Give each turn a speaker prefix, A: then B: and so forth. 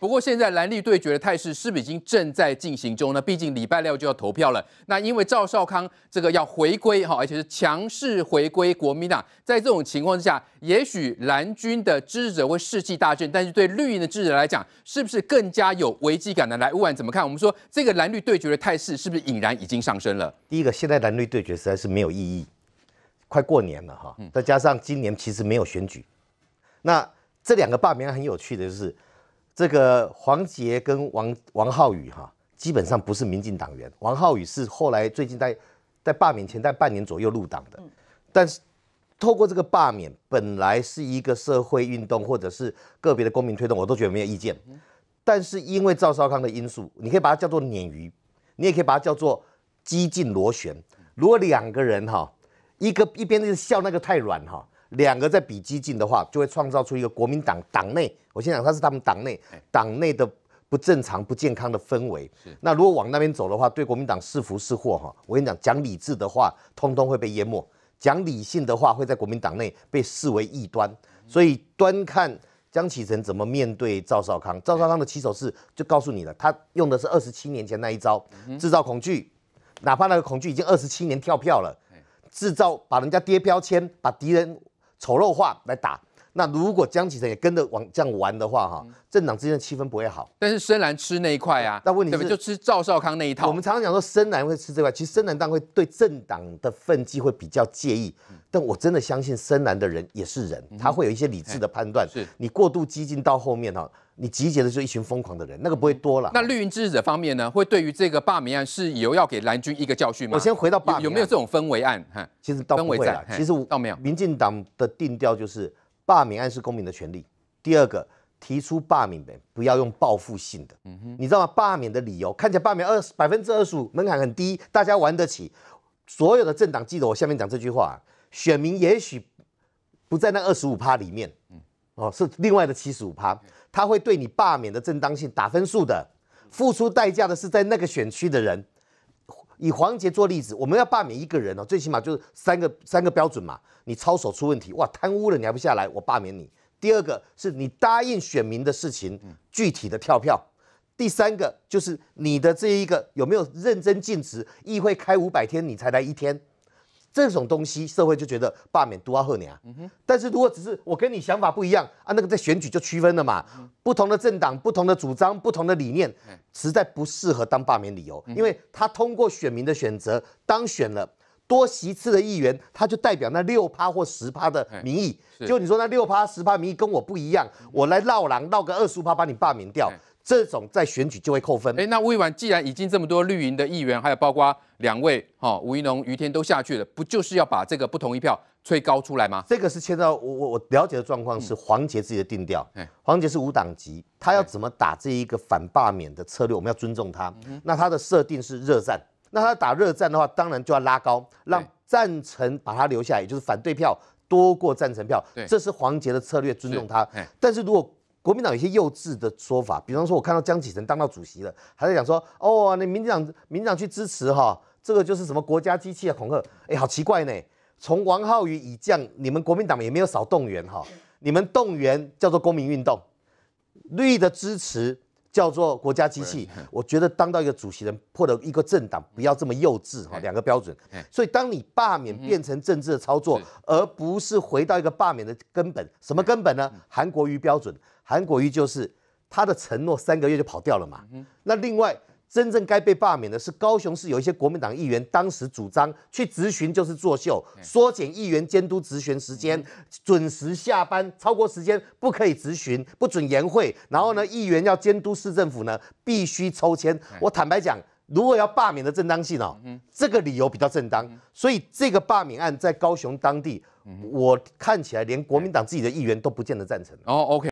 A: 不过现在蓝绿对决的态势是不是已经正在进行中呢？毕竟礼拜六就要投票了。那因为赵少康这个要回归哈，而且是强势回归国民党，在这种情况之下，也许蓝军的支持者会士气大振，但是对绿营的支持者来讲，是不是更加有危机感呢？来，吴万怎么看？我们说这个蓝绿对决的态势是不是隐然已经上升了？
B: 第一个，现在蓝绿对决实在是没有意义，快过年了哈，再加上今年其实没有选举，那这两个罢免很有趣的就是。这个黄杰跟王王浩宇哈，基本上不是民进党员。王浩宇是后来最近在在罢免前在半年左右入党。的，但是透过这个罢免，本来是一个社会运动或者是个别的公民推动，我都觉得没有意见。但是因为赵少康的因素，你可以把它叫做鲶鱼，你也可以把它叫做激进螺旋。如果两个人哈，一个一边是笑那个太软哈。两个在比激进的话，就会创造出一个国民党党内，我先讲，他是他们党内党内的不正常、不健康的氛围。那如果往那边走的话，对国民党是福是祸哈？我跟你讲，讲理智的话，通通会被淹没；讲理性的话，会在国民党内被视为异端。所以，端看江启臣怎么面对赵少康。赵少康的起手式就告诉你了，他用的是二十七年前那一招，制造恐惧，哪怕那个恐惧已经二十七年跳票了，制造把人家跌标签，把敌人。丑陋化来打。那如果江启臣也跟着往这样玩的话，哈，政党之间的气
A: 氛不会好。但是深蓝吃那一块啊，但问题是，就吃赵少康那一套。我们常常讲说，深蓝会吃这
B: 块，其实深蓝然会对政党的分际会比较介意。但我真的相信，深蓝的人也是人，他会有一些理智的判断。是，你过度激进到后面哈，你集结的就一群疯狂的人，那个不会多了。
A: 那绿营支持者方面呢，会对于这个罢免案是有要给蓝军一个教训吗？我先回到罢有没有这种氛围案？哈，
B: 其实倒不会了。其实我倒没有。民进党的定调就是。罢免案是公民的权利。第二个，提出罢免的不要用报复性的，你知道吗？罢免的理由看起来罢免二十百分之二十五门槛很低，大家玩得起。所有的政党记得我下面讲这句话：选民也许不在那二十五趴里面，哦，是另外的七十五趴，他会对你罢免的正当性打分数的。付出代价的是在那个选区的人。以黄杰做例子，我们要罢免一个人哦，最起码就是三个三个标准嘛。你操守出问题，哇，贪污了你还不下来，我罢免你。第二个是你答应选民的事情，具体的跳票。第三个就是你的这一个有没有认真尽职？议会开五百天，你才来一天。这种东西，社会就觉得罢免都要贺年。但是如果只是我跟你想法不一样啊，那个在选举就区分了嘛。不同的政党、不同的主张、不同的理念，实在不适合当罢免理由，因为他通过选民的选择当选了多席次的议员，他就代表那六趴或十趴的
A: 民意。就
B: 你说那六趴十趴民意跟我不一样，我来绕狼绕个二、十趴把你罢免掉，
A: 这种在选举就会扣分。哎，那魏婉既然已经这么多绿营的议员，还有包括。两位，哈，吴宜农、于天都下去了，不就是要把这个不同意票吹高出来吗？这个是
B: 牵到我我我了解的状况是黄杰自己的定调。黄杰是无党籍，他要怎么打这一个反罢免的策略，我们要尊重他。那他的设定是热战，那他打热战的话，当然就要拉高，让赞成把他留下来，也就是反对票多过赞成票。这是黄杰的策略，尊重他。但是如果国民党有些幼稚的说法，比方说，我看到江启臣当到主席了，还在讲说，哦，你民党民党去支持哈。这个就是什么国家机器啊恐吓，哎，好奇怪呢。从王浩宇已降，你们国民党也没有少动员哈。你们动员叫做公民运动，绿的支持叫做国家机器。我觉得当到一个主席人破者一个政党，不要这么幼稚哈。两个标准，所以当你罢免变成政治的操作，而不是回到一个罢免的根本。什么根本呢？韩国瑜标准，韩国瑜就是他的承诺三个月就跑掉了嘛。那另外。真正该被罢免的是高雄市有一些国民党议员，当时主张去质询就是作秀，缩减议员监督质询时间，准时下班，超过时间不可以质询，不准延会。然后呢，议员要监督市政府呢，必须抽签。我坦白讲，如果要罢免的正当性哦，这个理由比较正当，所以这个罢免案在高雄当地，我看起来连国民党自己的议员都不见得赞成。哦，OK。